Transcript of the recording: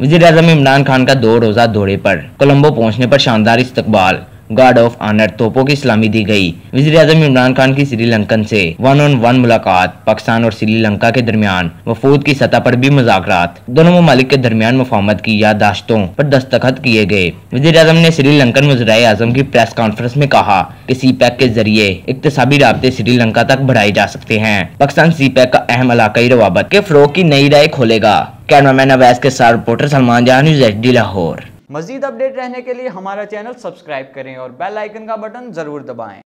वजीर अजम इमरान खान का दो रोज़ा दौरे पर कोलंबो पहुंचने पर शानदार इस्तकबाल गार्ड ऑफ ऑनर तोपो की सलामी दी गई वजी अजम इमरान खान की श्रीलंकन से वन ऑन वन मुलाकात पाकिस्तान और श्रीलंका के दरमियान वफूद की सतह पर भी मुजात दोनों ममालिक के दरमियान मुफामत की यादाश्तों पर दस्तखत किए गए वजी अजम ने श्रीलंकन वजराय अजम की प्रेस कॉन्फ्रेंस में कहा की सी पैक के जरिए इकतबी रबते श्रीलंका तक बढ़ाए जा सकते हैं पाकिस्तान सी पैक का अहम इलाकई रवाबत के फरोग की नई राय खोलेगा कैमरा मैन अवैस के साथ reporter Salman Jahan news H Lahore Majid update रहने के लिए हमारा चैनल सब्सक्राइब करें और बेल आइकन का बटन ज़रूर दबाएँ